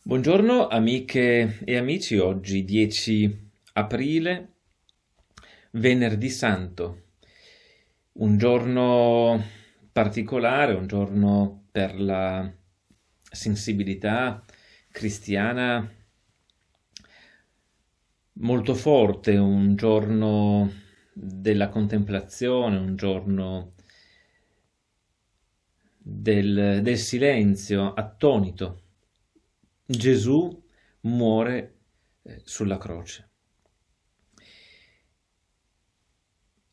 Buongiorno amiche e amici, oggi 10 aprile, venerdì santo, un giorno particolare, un giorno per la sensibilità cristiana molto forte, un giorno della contemplazione, un giorno del, del silenzio attonito Gesù muore eh, sulla croce.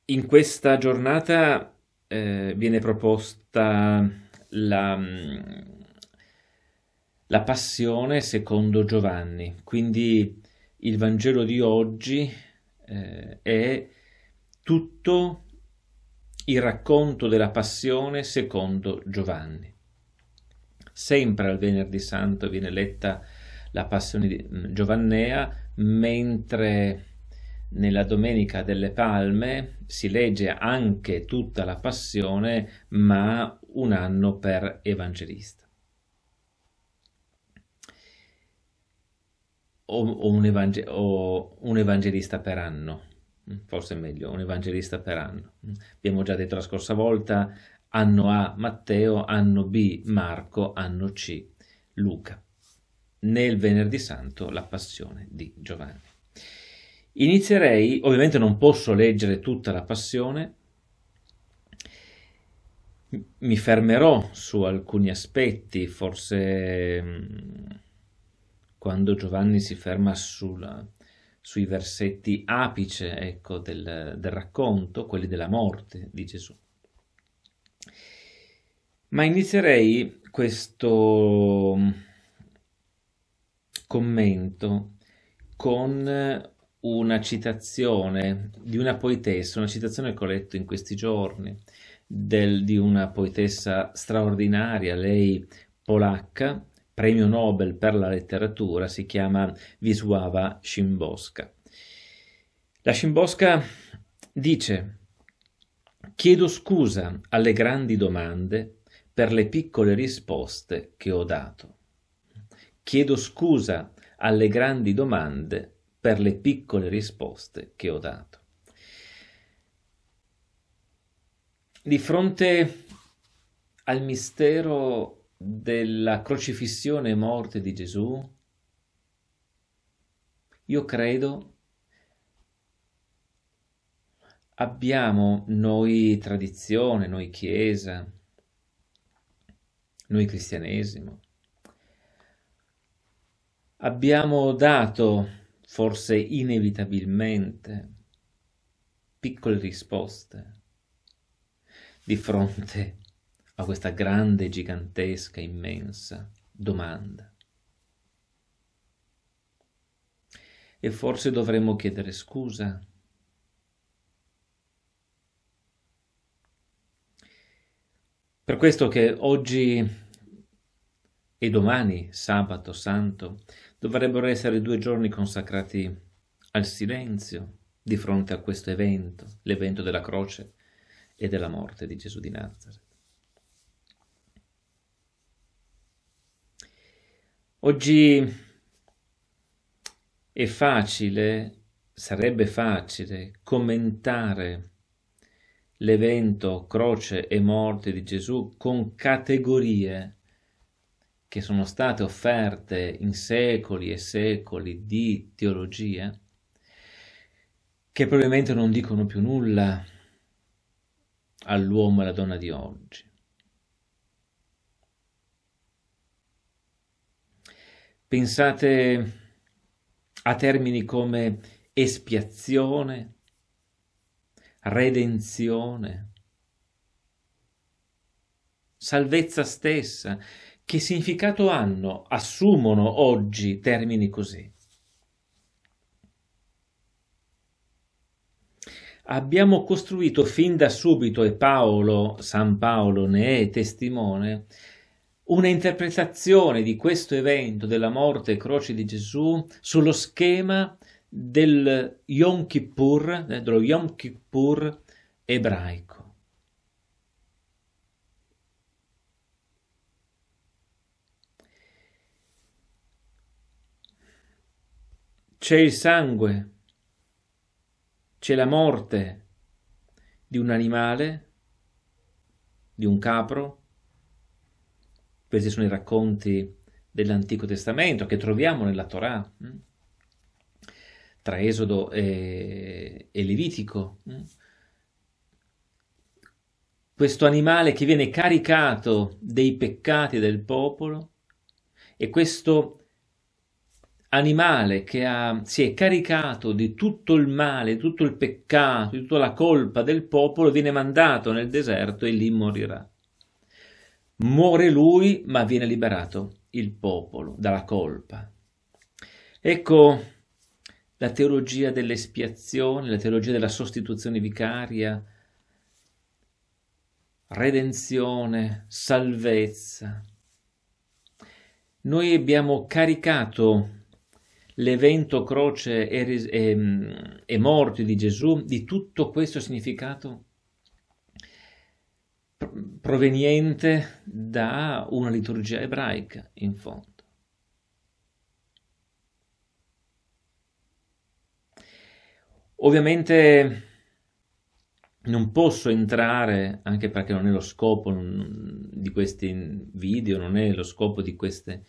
In questa giornata eh, viene proposta la, mm, la passione secondo Giovanni, quindi il Vangelo di oggi eh, è tutto il racconto della passione secondo Giovanni sempre al venerdì santo viene letta la passione di, mh, mm, giovannea, mentre nella Domenica delle Palme si legge anche tutta la passione, ma un anno per evangelista. O, un evangel o, un, evangelista per anno, mm, forse è meglio, un evangelista per anno. Mm, abbiamo già detto la scorsa volta anno A Matteo, anno B Marco, anno C Luca. Nel venerdì santo la passione di Giovanni. Inizierei, ovviamente non posso leggere tutta la passione, mi fermerò su alcuni aspetti, forse mm, quando Giovanni si ferma sulla, sui versetti apice ecco, del, del racconto, quelli della morte di Gesù. Ma inizierei questo mm, commento con una citazione di una poetessa, una citazione che ho letto in questi giorni del, di una poetessa straordinaria, lei polacca, premio Nobel per la letteratura, si chiama Wisława Szymborska. La Szymborska dice Chiedo scusa alle grandi domande per le piccole risposte che ho dato. Chiedo scusa alle grandi domande per le piccole risposte che ho dato. Di fronte al mistero della crocifissione e morte di Gesù, io credo abbiamo noi tradizione, noi chiesa, noi cristianesimo. Abbiamo dato, forse inevitabilmente, piccole risposte di fronte a questa grande, gigantesca, immensa domanda. E forse dovremmo chiedere scusa Per questo che oggi e domani, sabato santo, dovrebbero essere due giorni consacrati al silenzio di fronte a questo evento, l'evento della croce e della morte di Gesù di Nazareth. Oggi è facile, sarebbe facile commentare l'evento croce e morte di Gesù con categorie che sono state offerte in secoli e secoli di teologie che probabilmente non dicono più nulla all'uomo e alla donna di oggi. Pensate a termini come espiazione, redenzione, salvezza stessa. Che significato hanno, assumono oggi termini così? Abbiamo costruito fin da subito, e Paolo, San Paolo ne è testimone, una interpretazione di questo evento della morte e croce di Gesù sullo schema del Yom Kippur, eh, dello Yom Kippur ebraico. C'è il sangue, c'è la morte di un animale, di un capro. Questi sono i racconti dell'Antico Testamento che troviamo nella Torah. Hm? tra Esodo e, e Levitico. Mm? Questo animale che viene caricato dei peccati del popolo e questo animale che ha, si è caricato di tutto il male, di tutto il peccato, di tutta la colpa del popolo, viene mandato nel deserto e lì morirà. Muore lui, ma viene liberato il popolo dalla colpa. Ecco la teologia dell'espiazione, la teologia della sostituzione vicaria, redenzione, salvezza. Noi abbiamo caricato l'evento croce e, e, mm, e morte di Gesù di tutto questo significato proveniente da una liturgia ebraica, in fondo. Ovviamente non posso entrare, anche perché non è lo scopo di questi video, non è lo scopo di, queste,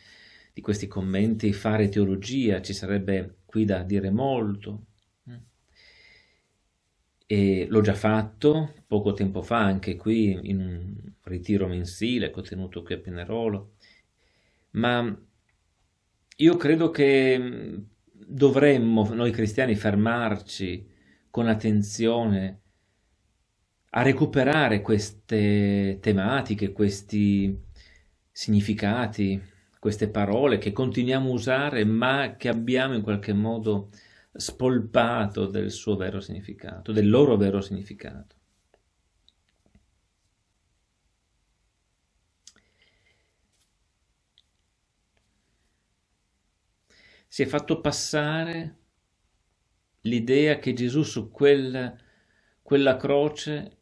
di questi commenti fare teologia, ci sarebbe qui da dire molto. E l'ho già fatto poco tempo fa, anche qui in un ritiro mensile che ho tenuto qui a Pinerolo, ma io credo che dovremmo noi cristiani fermarci con attenzione a recuperare queste tematiche, questi significati, queste parole che continuiamo a usare ma che abbiamo in qualche modo spolpato del suo vero significato, del loro vero significato. si è fatto passare l'idea che Gesù su quel, quella croce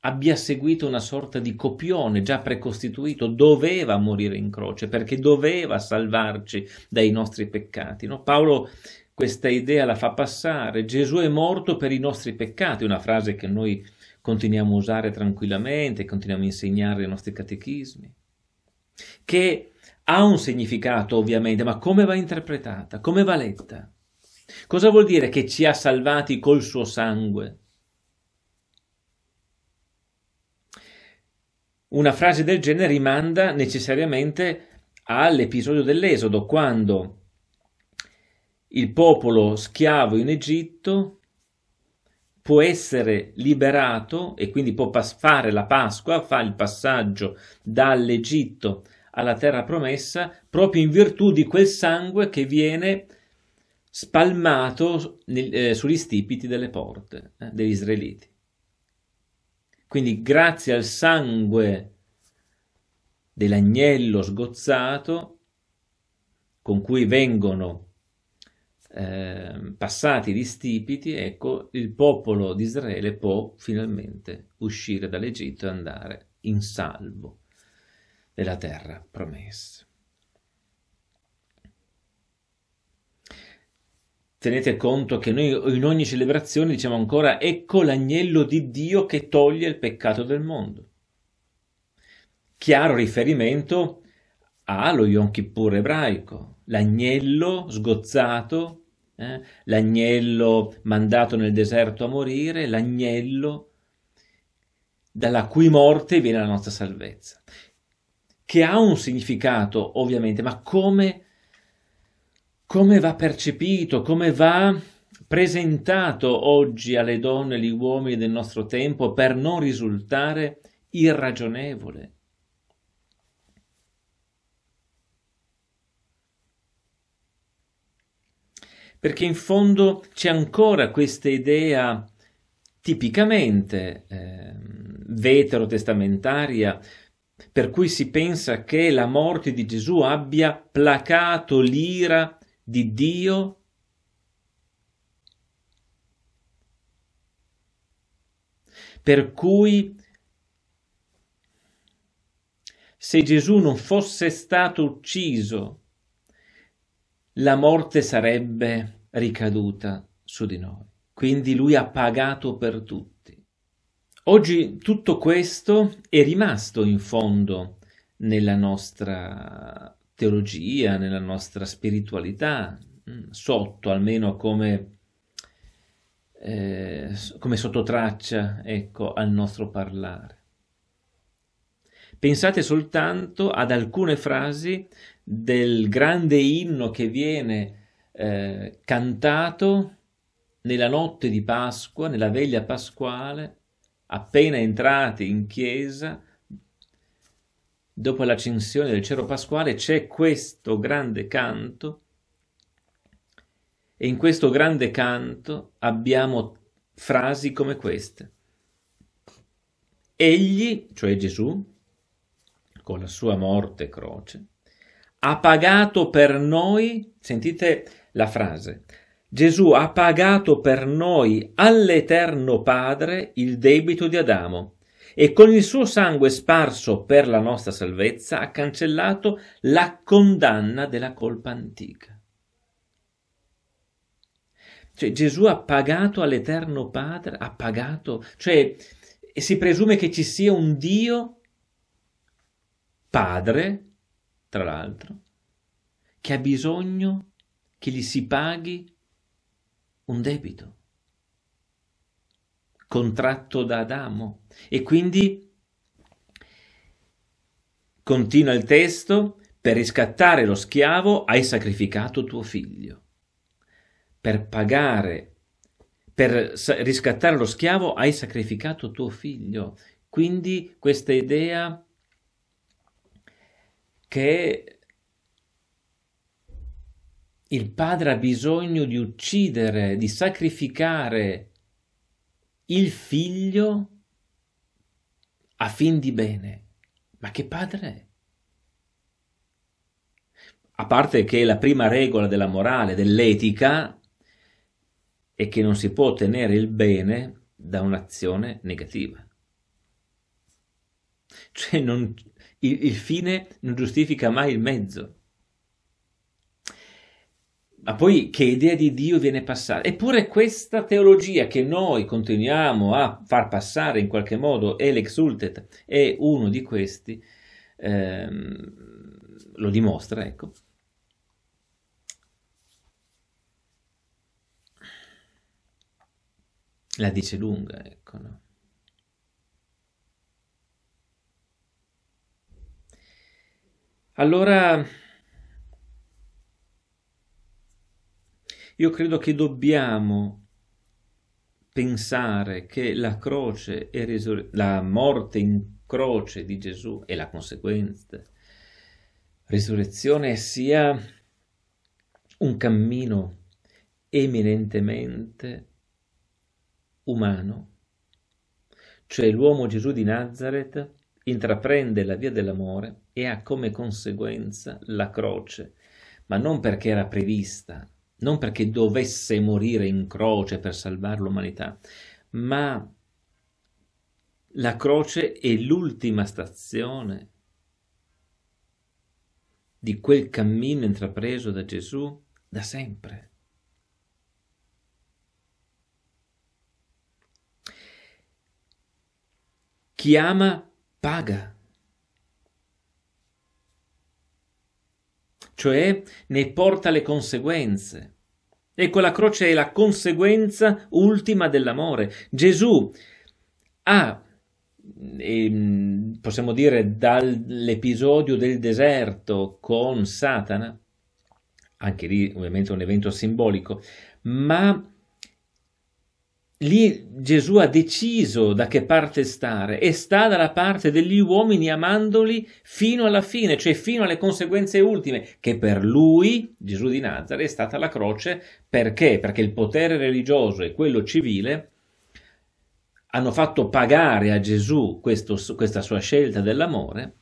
abbia seguito una sorta di copione già precostituito, doveva morire in croce perché doveva salvarci dai nostri peccati. No? Paolo questa idea la fa passare, Gesù è morto per i nostri peccati, una frase che noi continuiamo a usare tranquillamente, continuiamo a insegnare ai nostri catechismi, che ha un significato ovviamente, ma come va interpretata, come va letta? Cosa vuol dire che ci ha salvati col suo sangue? Una frase del genere rimanda necessariamente all'episodio dell'Esodo, quando il popolo schiavo in Egitto può essere liberato e quindi può fare la Pasqua, fa il passaggio dall'Egitto alla terra promessa proprio in virtù di quel sangue che viene spalmato nel, eh, sugli stipiti delle porte eh, degli israeliti. Quindi grazie al sangue dell'agnello sgozzato con cui vengono eh, passati gli stipiti, ecco, il popolo di Israele può finalmente uscire dall'Egitto e andare in salvo della terra promessa. Tenete conto che noi in ogni celebrazione diciamo ancora ecco l'agnello di Dio che toglie il peccato del mondo. Chiaro riferimento allo Yom Kippur ebraico, l'agnello sgozzato, eh, l'agnello mandato nel deserto a morire, l'agnello dalla cui morte viene la nostra salvezza che ha un significato ovviamente, ma come, come va percepito, come va presentato oggi alle donne e agli uomini del nostro tempo per non risultare irragionevole. Perché in fondo c'è ancora questa idea tipicamente eh, veterotestamentaria, per cui si pensa che la morte di Gesù abbia placato l'ira di Dio per cui se Gesù non fosse stato ucciso, la morte sarebbe ricaduta su di noi. Quindi lui ha pagato per tutto. Oggi tutto questo è rimasto in fondo nella nostra teologia, nella nostra spiritualità, mm, sotto almeno come, eh, come sottotraccia ecco, al nostro parlare. Pensate soltanto ad alcune frasi del grande inno che viene eh, cantato nella notte di Pasqua, nella veglia pasquale, appena entrati in chiesa, dopo l'accensione del cero pasquale, c'è questo grande canto e in questo grande canto abbiamo frasi come queste. Egli, cioè Gesù, con la sua morte croce, ha pagato per noi, sentite la frase, Gesù ha pagato per noi all'Eterno Padre il debito di Adamo e con il suo sangue sparso per la nostra salvezza ha cancellato la condanna della colpa antica. Cioè Gesù ha pagato all'Eterno Padre, ha pagato, cioè si presume che ci sia un Dio Padre, tra l'altro, che ha bisogno che gli si paghi un debito contratto da Adamo e quindi continua il testo per riscattare lo schiavo hai sacrificato tuo figlio per pagare per riscattare lo schiavo hai sacrificato tuo figlio quindi questa idea che il padre ha bisogno di uccidere, di sacrificare il figlio a fin di bene. Ma che padre è? A parte che la prima regola della morale, dell'etica, è che non si può ottenere il bene da un'azione negativa. Cioè non, il, il fine non giustifica mai il mezzo. Ma poi che idea di Dio viene passata? Eppure questa teologia che noi continuiamo a far passare in qualche modo, e l'exultet è uno di questi, ehm, lo dimostra, ecco. La dice lunga, ecco, no? Allora Io credo che dobbiamo pensare che la croce e risur- la morte in croce di Gesù e la conseguente risurrezione sia un cammino eminentemente umano, cioè l'uomo Gesù di Nazareth intraprende la via dell'amore e ha come conseguenza la croce, ma non perché era prevista, non perché dovesse morire in croce per salvare l'umanità, ma la croce è l'ultima stazione di quel cammino intrapreso da Gesù da sempre. Chi ama paga. cioè ne porta le conseguenze. Ecco, la croce è la conseguenza ultima dell'amore. Gesù ha, ehm, possiamo dire, dall'episodio del deserto con Satana, anche lì ovviamente un evento simbolico, ma Lì Gesù ha deciso da che parte stare e sta dalla parte degli uomini amandoli fino alla fine, cioè fino alle conseguenze ultime, che per lui, Gesù di Nazareth, è stata la croce perché? Perché il potere religioso e quello civile hanno fatto pagare a Gesù questo, questa sua scelta dell'amore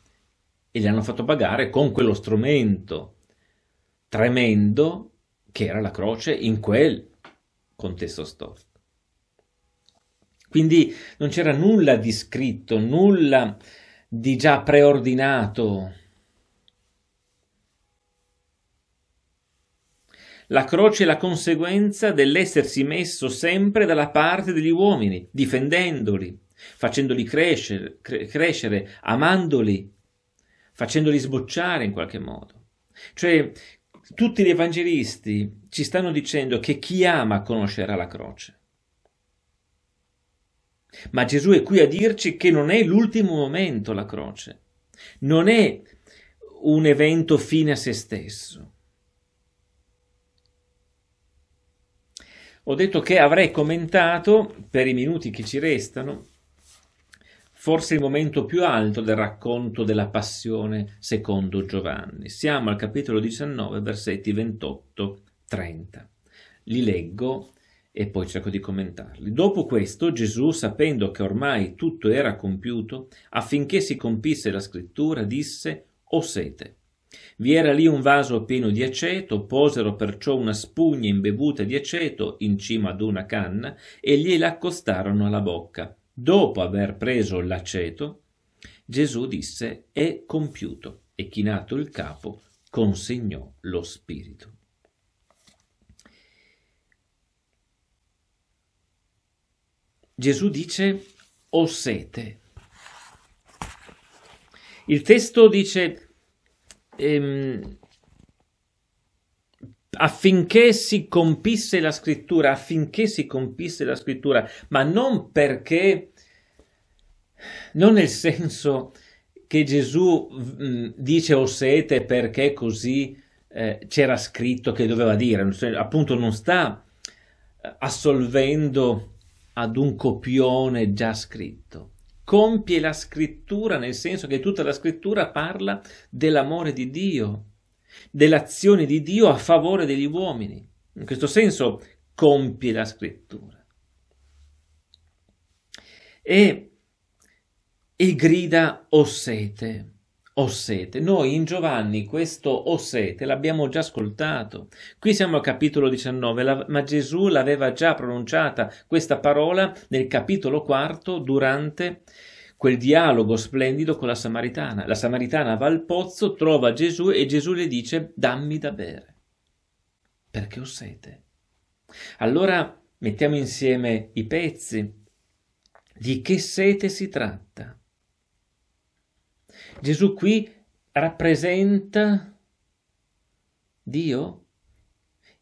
e gli hanno fatto pagare con quello strumento tremendo che era la croce in quel contesto storico. Quindi non c'era nulla di scritto, nulla di già preordinato. La croce è la conseguenza dell'essersi messo sempre dalla parte degli uomini, difendendoli, facendoli crescere, cre crescere amandoli, facendoli sbocciare in qualche modo. Cioè, tutti gli evangelisti ci stanno dicendo che chi ama conoscerà la croce. Ma Gesù è qui a dirci che non è l'ultimo momento la croce, non è un evento fine a se stesso. Ho detto che avrei commentato, per i minuti che ci restano, forse il momento più alto del racconto della passione secondo Giovanni. Siamo al capitolo 19, versetti 28-30. Li leggo e poi cerco di commentarli. Dopo questo Gesù, sapendo che ormai tutto era compiuto, affinché si compisse la scrittura, disse «Ho sete». Vi era lì un vaso pieno di aceto, posero perciò una spugna imbevuta di aceto in cima ad una canna e gliela accostarono alla bocca. Dopo aver preso l'aceto, Gesù disse «È compiuto» e chinato il capo consegnò lo spirito. Gesù dice ho sete. Il testo dice ehm, affinché si compisse la scrittura, affinché si compisse la scrittura, ma non perché, non nel senso che Gesù mh, mm, dice ho sete perché così eh, c'era scritto che doveva dire, appunto non sta assolvendo ad un copione già scritto. Compie la scrittura nel senso che tutta la scrittura parla dell'amore di Dio, dell'azione di Dio a favore degli uomini. In questo senso compie la scrittura. E, e grida o sete sete. Noi in Giovanni questo sete l'abbiamo già ascoltato. Qui siamo al capitolo 19, la, ma Gesù l'aveva già pronunciata questa parola nel capitolo 4 durante quel dialogo splendido con la Samaritana. La Samaritana va al pozzo, trova Gesù e Gesù le dice dammi da bere. Perché ho sete. Allora mettiamo insieme i pezzi. Di che sete si tratta? Gesù qui rappresenta Dio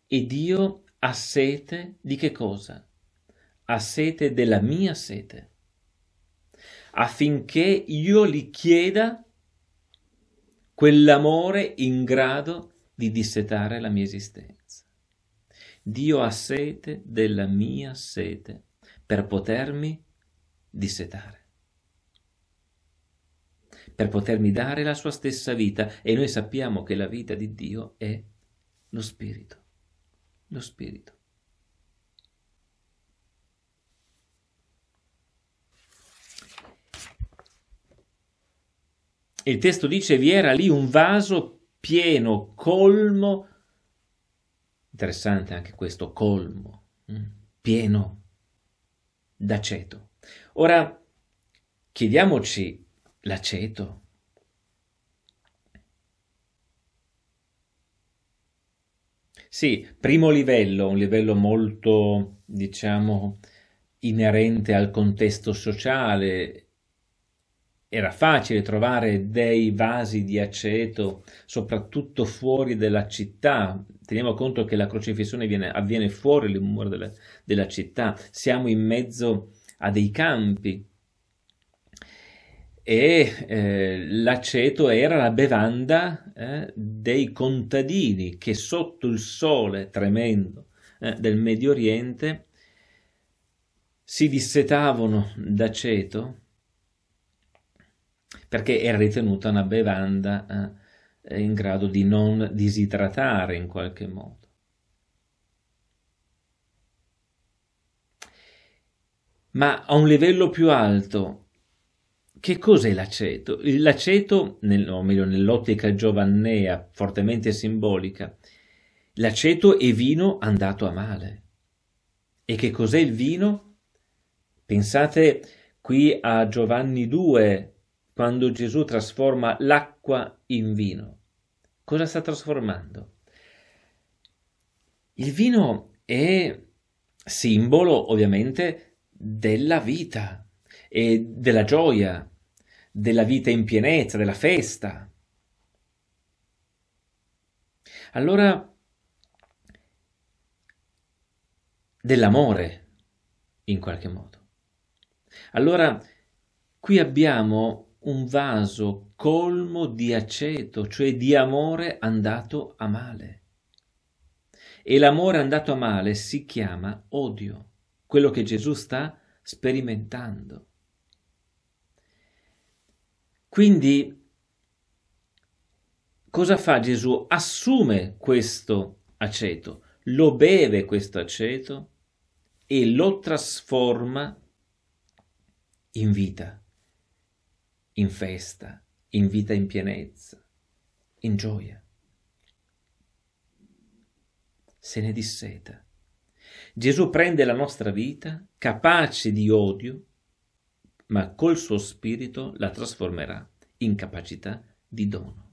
e Dio ha sete di che cosa? Ha sete della mia sete, affinché io gli chieda quell'amore in grado di dissetare la mia esistenza. Dio ha sete della mia sete per potermi dissetare per potermi dare la sua stessa vita e noi sappiamo che la vita di Dio è lo Spirito, lo Spirito. Il testo dice vi era lì un vaso pieno, colmo, interessante anche questo, colmo, mm, pieno d'aceto. Ora, chiediamoci l'aceto. Sì, primo livello, un livello molto, diciamo, inerente al contesto sociale. Era facile trovare dei vasi di aceto, soprattutto fuori della città. Teniamo conto che la crocifissione viene, avviene fuori le mura della, della città. Siamo in mezzo a dei campi, e eh, l'aceto era la bevanda eh, dei contadini che sotto il sole tremendo eh, del Medio Oriente si dissetavano d'aceto perché era ritenuta una bevanda eh, in grado di non disidratare in qualche modo. Ma a un livello più alto che cos'è l'aceto? L'aceto, nel, o meglio nell'ottica giovannea, fortemente simbolica, l'aceto è vino andato a male. E che cos'è il vino? Pensate qui a Giovanni 2, quando Gesù trasforma l'acqua in vino. Cosa sta trasformando? Il vino è simbolo, ovviamente, della vita e della gioia, della vita in pienezza, della festa. Allora, dell'amore, in qualche modo. Allora, qui abbiamo un vaso colmo di aceto, cioè di amore andato a male. E l'amore andato a male si chiama odio, quello che Gesù sta sperimentando. Quindi cosa fa Gesù? Assume questo aceto, lo beve questo aceto e lo trasforma in vita, in festa, in vita in pienezza, in gioia. Se ne disseta. Gesù prende la nostra vita, capace di odio, ma col suo spirito la trasformerà in capacità di dono.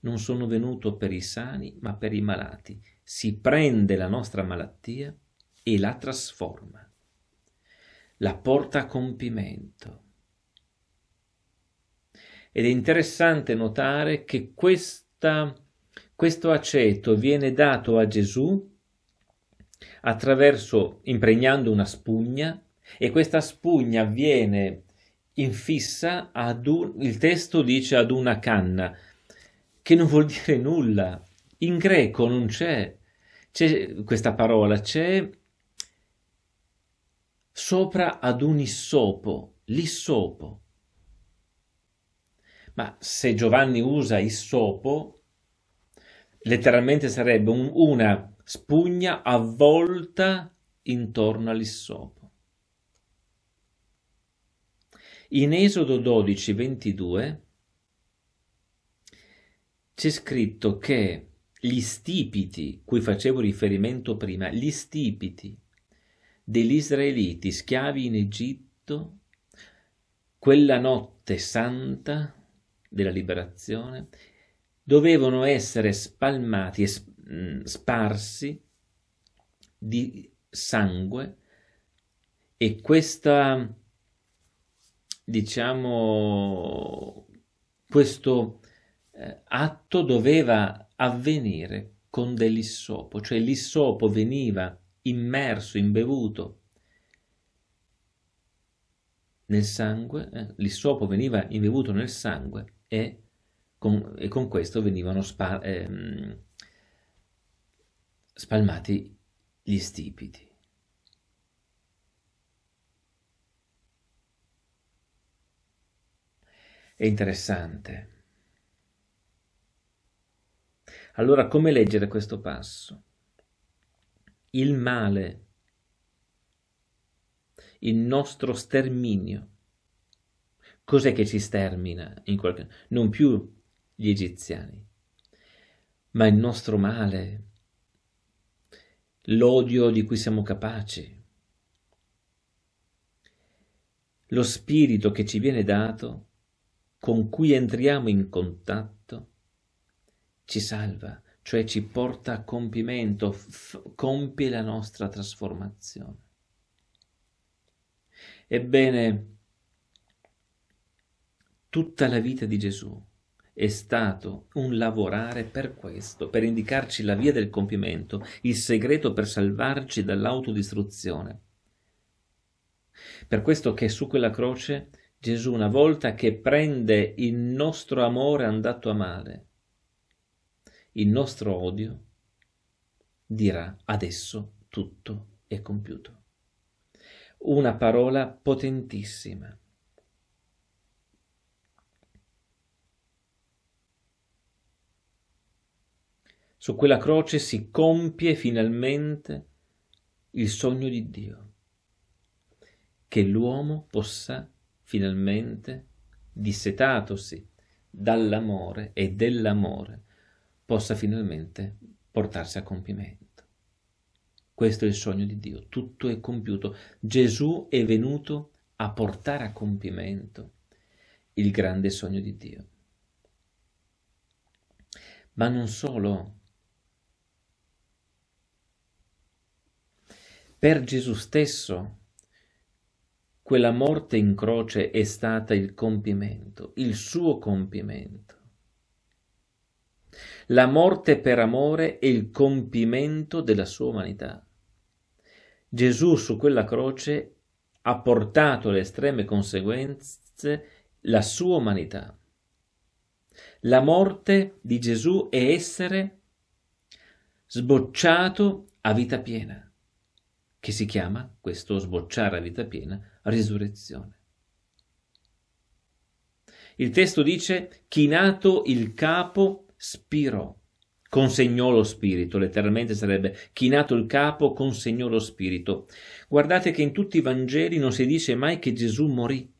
Non sono venuto per i sani, ma per i malati. Si prende la nostra malattia e la trasforma, la porta a compimento. Ed è interessante notare che questa, questo aceto viene dato a Gesù attraverso, impregnando una spugna, e questa spugna viene infissa ad un, il testo dice ad una canna, che non vuol dire nulla, in greco non c'è, c'è questa parola, c'è sopra ad un issopo, l'issopo. Ma se Giovanni usa issopo, letteralmente sarebbe un, una spugna avvolta intorno all'issopo. In Esodo 12, 22 c'è scritto che gli stipiti, cui facevo riferimento prima, gli stipiti degli israeliti schiavi in Egitto, quella notte santa della liberazione, dovevano essere spalmati e mm, sparsi di sangue e questa diciamo, questo eh, atto doveva avvenire con dell'issopo, cioè l'issopo veniva immerso, imbevuto nel sangue, eh, l'issopo veniva imbevuto nel sangue e con, e con questo venivano spa, eh, spalmati gli stipiti. è interessante. Allora, come leggere questo passo? Il male, il nostro sterminio. Cos'è che ci stermina? In qualche... Non più gli egiziani, ma il nostro male, l'odio di cui siamo capaci, lo spirito che ci viene dato con cui entriamo in contatto ci salva, cioè ci porta a compimento, compie la nostra trasformazione. Ebbene, tutta la vita di Gesù è stato un lavorare per questo, per indicarci la via del compimento, il segreto per salvarci dall'autodistruzione. Per questo che su quella croce Gesù una volta che prende il nostro amore andato a male, il nostro odio, dirà adesso tutto è compiuto. Una parola potentissima. Su quella croce si compie finalmente il sogno di Dio, che l'uomo possa finalmente, dissetatosi dall'amore e dell'amore, possa finalmente portarsi a compimento. Questo è il sogno di Dio, tutto è compiuto. Gesù è venuto a portare a compimento il grande sogno di Dio. Ma non solo. Per Gesù stesso quella morte in croce è stata il compimento, il suo compimento. La morte per amore è il compimento della sua umanità. Gesù su quella croce ha portato alle estreme conseguenze la sua umanità. La morte di Gesù è essere sbocciato a vita piena che si chiama, questo sbocciare a vita piena, risurrezione. Il testo dice, chinato il capo, spirò, consegnò lo spirito, letteralmente sarebbe chinato il capo, consegnò lo spirito. Guardate che in tutti i Vangeli non si dice mai che Gesù morì.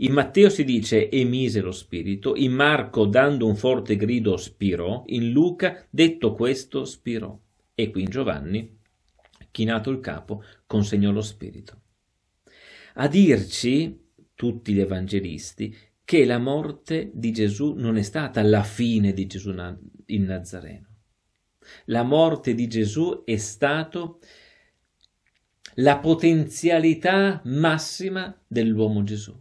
In Matteo si dice emise lo spirito, in Marco dando un forte grido spirò, in Luca detto questo spirò. E qui Giovanni, chinato il capo, consegnò lo spirito. A dirci, tutti gli evangelisti, che la morte di Gesù non è stata la fine di Gesù il Nazareno. La morte di Gesù è stata la potenzialità massima dell'uomo Gesù.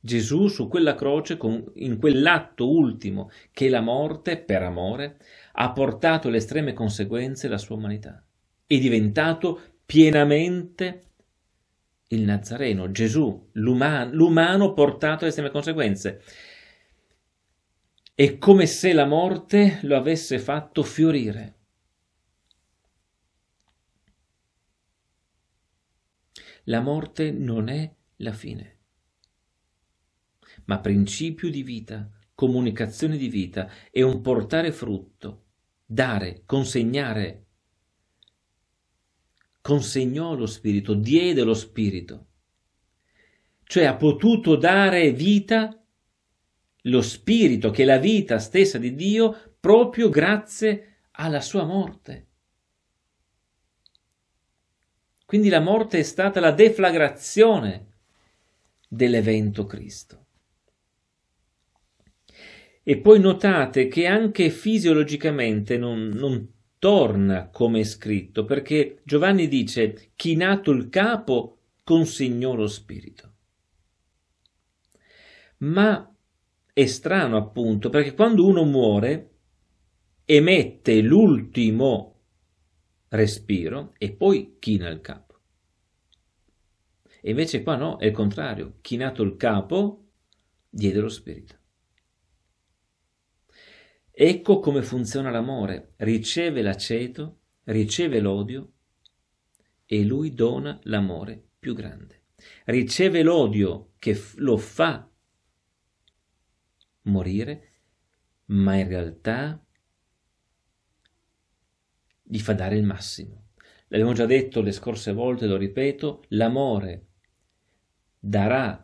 Gesù su quella croce, in quell'atto ultimo che è la morte per amore, ha portato le estreme conseguenze la sua umanità. È diventato pienamente il Nazareno, Gesù, l'umano, l'umano portato alle estreme conseguenze. È come se la morte lo avesse fatto fiorire. La morte non è la fine, ma principio di vita, comunicazione di vita, è un portare frutto, dare, consegnare. Consegnò lo Spirito, diede lo Spirito. Cioè ha potuto dare vita lo Spirito, che è la vita stessa di Dio, proprio grazie alla sua morte. Quindi la morte è stata la deflagrazione dell'evento Cristo. E poi notate che anche fisiologicamente non, non torna come è scritto, perché Giovanni dice chinato il capo consegnò lo spirito. Ma è strano appunto, perché quando uno muore emette l'ultimo respiro e poi china il capo. E invece qua no, è il contrario, chinato il capo diede lo spirito. Ecco come funziona l'amore. Riceve l'aceto, riceve l'odio e lui dona l'amore più grande. Riceve l'odio che lo fa morire, ma in realtà gli fa dare il massimo. L'abbiamo già detto le scorse volte, lo ripeto, l'amore darà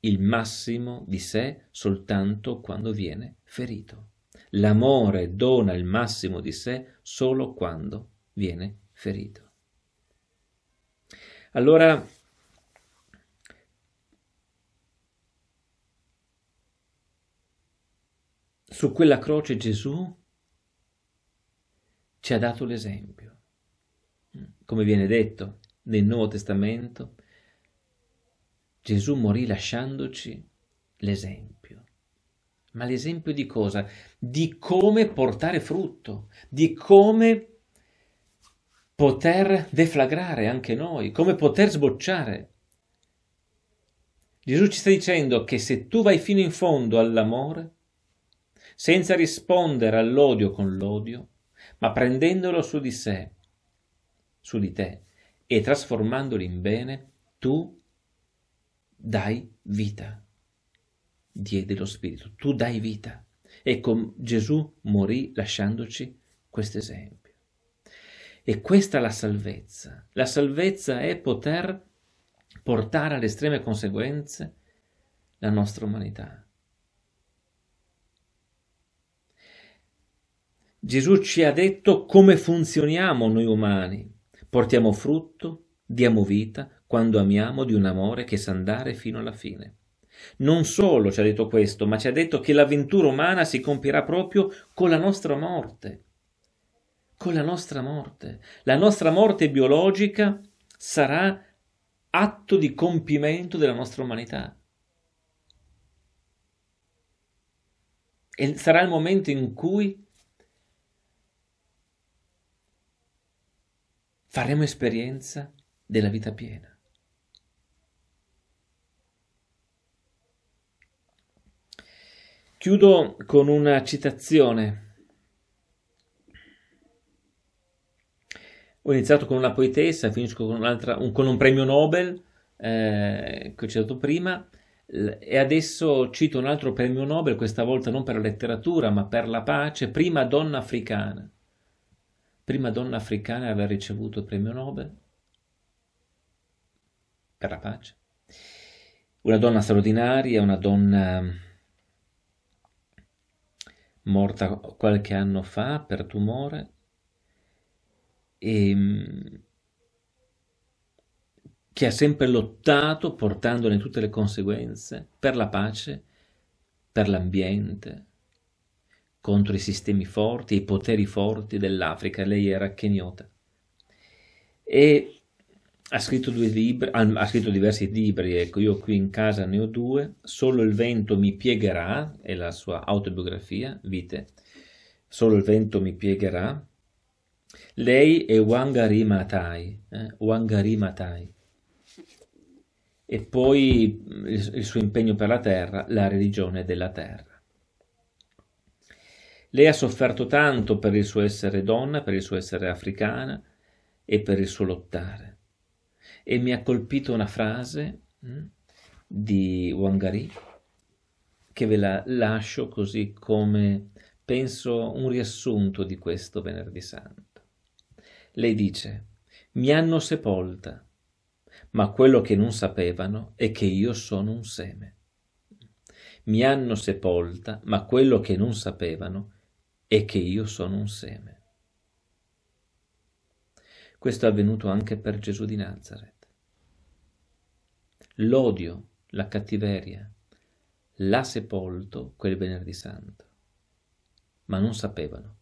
il massimo di sé soltanto quando viene ferito. L'amore dona il massimo di sé solo quando viene ferito. Allora, su quella croce Gesù ci ha dato l'esempio. Come viene detto nel Nuovo Testamento, Gesù morì lasciandoci l'esempio ma l'esempio di cosa? Di come portare frutto, di come poter deflagrare anche noi, come poter sbocciare. Gesù ci sta dicendo che se tu vai fino in fondo all'amore, senza rispondere all'odio con l'odio, ma prendendolo su di sé, su di te, e trasformandolo in bene, tu dai vita diede lo Spirito, tu dai vita. Ecco, Gesù morì lasciandoci questo esempio. E questa è la salvezza. La salvezza è poter portare alle estreme conseguenze la nostra umanità. Gesù ci ha detto come funzioniamo noi umani. Portiamo frutto, diamo vita, quando amiamo di un amore che sa andare fino alla fine. Non solo ci ha detto questo, ma ci ha detto che l'avventura umana si compirà proprio con la nostra morte. Con la nostra morte. La nostra morte biologica sarà atto di compimento della nostra umanità. E sarà il momento in cui faremo esperienza della vita piena. Chiudo con una citazione. Ho iniziato con una poetessa, finisco con, un, con un premio Nobel eh, che ho citato prima e adesso cito un altro premio Nobel, questa volta non per la letteratura ma per la pace, prima donna africana. Prima donna africana ad aver ricevuto il premio Nobel per la pace. Una donna straordinaria, una donna morta qualche anno fa per tumore e ehm, che ha sempre lottato portandone tutte le conseguenze per la pace, per l'ambiente, contro i sistemi forti, i poteri forti dell'Africa. Lei era keniota. E ha scritto, libri, ha scritto, diversi libri, ecco, io qui in casa ne ho due, Solo il vento mi piegherà, è la sua autobiografia, Vite, Solo il vento mi piegherà, lei è Wangari Matai, eh? Wangari Matai. E poi il, il suo impegno per la terra, la religione della terra. Lei ha sofferto tanto per il suo essere donna, per il suo essere africana e per il suo lottare e mi ha colpito una frase mm, di Wangari che ve la lascio così come penso un riassunto di questo venerdì santo. Lei dice, mi hanno sepolta, ma quello che non sapevano è che io sono un seme. Mi hanno sepolta, ma quello che non sapevano è che io sono un seme. Questo è avvenuto anche per Gesù di Nazareth l'odio, la cattiveria, l'ha sepolto quel venerdì santo. Ma non sapevano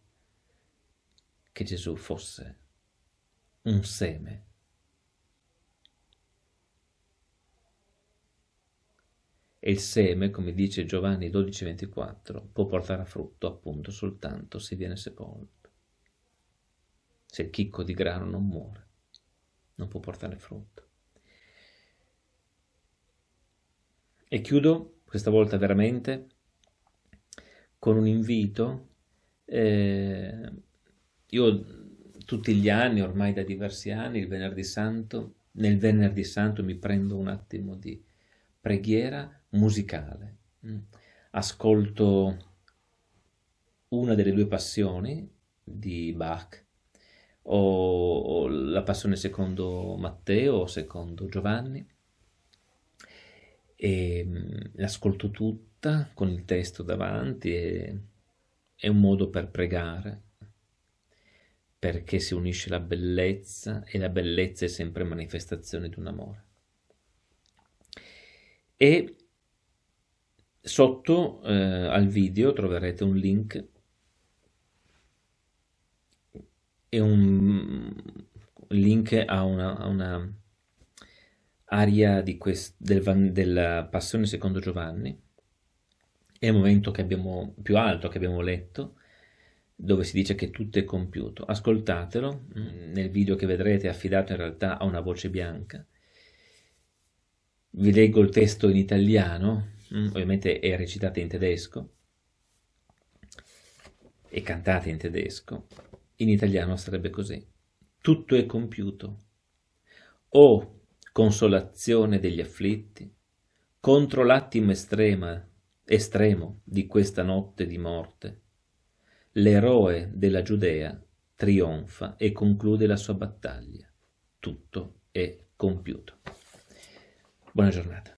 che Gesù fosse un seme. E il seme, come dice Giovanni 12:24, può portare a frutto appunto soltanto se viene sepolto. Se il chicco di grano non muore, non può portare frutto. E chiudo, questa volta veramente, con un invito. Eh, io tutti gli anni, ormai da diversi anni, il venerdì santo, nel venerdì santo mi prendo un attimo di preghiera musicale. Mm. Ascolto una delle due passioni di Bach, o, o la passione secondo Matteo o secondo Giovanni, e mm, l'ascolto tutta con il testo davanti e, è un modo per pregare perché si unisce la bellezza e la bellezza è sempre manifestazione di un amore. E sotto eh, al video troverete un link e un link a una, a una aria quest- del van- della Passione secondo Giovanni, è il momento abbiamo, più alto che abbiamo letto, dove si dice che tutto è compiuto. Ascoltatelo, mm, nel video che vedrete è affidato in realtà a una voce bianca. Vi leggo il testo in italiano, mm, ovviamente è recitato in tedesco e cantate in tedesco, in italiano sarebbe così. Tutto è compiuto. Oh, consolazione degli afflitti, contro l'attimo estrema, estremo di questa notte di morte, l'eroe della Giudea trionfa e conclude la sua battaglia. Tutto è compiuto. Buona giornata.